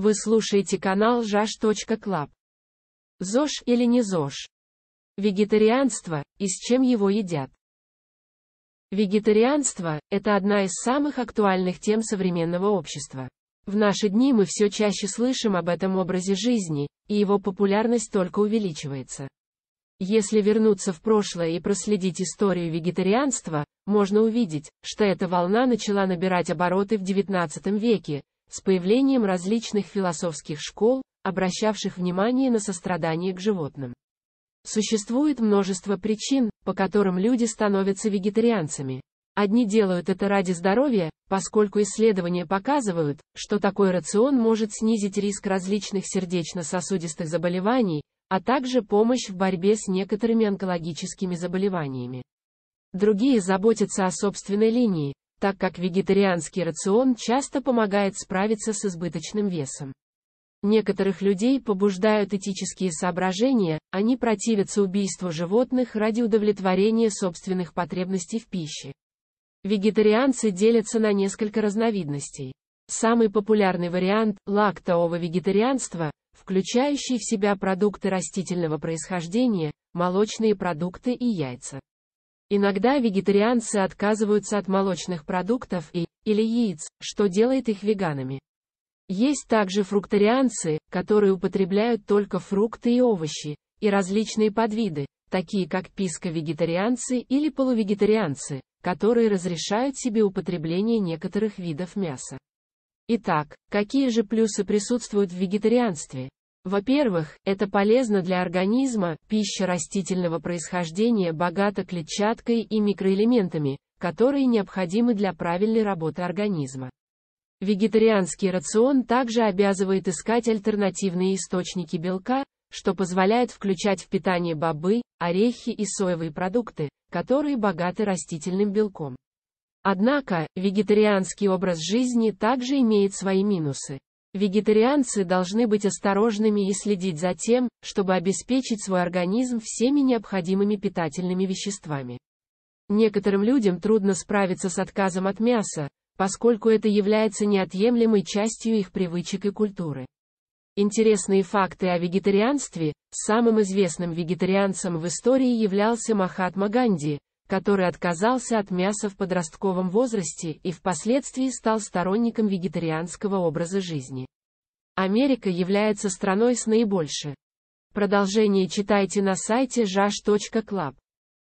Вы слушаете канал ЖАШ.КЛАБ. ЗОЖ или не ЗОЖ? Вегетарианство, и с чем его едят? Вегетарианство – это одна из самых актуальных тем современного общества. В наши дни мы все чаще слышим об этом образе жизни, и его популярность только увеличивается. Если вернуться в прошлое и проследить историю вегетарианства, можно увидеть, что эта волна начала набирать обороты в XIX веке, с появлением различных философских школ, обращавших внимание на сострадание к животным. Существует множество причин, по которым люди становятся вегетарианцами. Одни делают это ради здоровья, поскольку исследования показывают, что такой рацион может снизить риск различных сердечно-сосудистых заболеваний, а также помощь в борьбе с некоторыми онкологическими заболеваниями. Другие заботятся о собственной линии, так как вегетарианский рацион часто помогает справиться с избыточным весом. Некоторых людей побуждают этические соображения, они противятся убийству животных ради удовлетворения собственных потребностей в пище. Вегетарианцы делятся на несколько разновидностей. Самый популярный вариант – лактоово-вегетарианство, включающий в себя продукты растительного происхождения, молочные продукты и яйца. Иногда вегетарианцы отказываются от молочных продуктов и, или яиц, что делает их веганами. Есть также фрукторианцы, которые употребляют только фрукты и овощи, и различные подвиды, такие как писковегетарианцы или полувегетарианцы, которые разрешают себе употребление некоторых видов мяса. Итак, какие же плюсы присутствуют в вегетарианстве? Во-первых, это полезно для организма, пища растительного происхождения богата клетчаткой и микроэлементами, которые необходимы для правильной работы организма. Вегетарианский рацион также обязывает искать альтернативные источники белка, что позволяет включать в питание бобы, орехи и соевые продукты, которые богаты растительным белком. Однако, вегетарианский образ жизни также имеет свои минусы. Вегетарианцы должны быть осторожными и следить за тем, чтобы обеспечить свой организм всеми необходимыми питательными веществами. Некоторым людям трудно справиться с отказом от мяса, поскольку это является неотъемлемой частью их привычек и культуры. Интересные факты о вегетарианстве. Самым известным вегетарианцем в истории являлся Махатма Ганди, который отказался от мяса в подростковом возрасте и впоследствии стал сторонником вегетарианского образа жизни. Америка является страной с наибольшей. Продолжение читайте на сайте jash.club.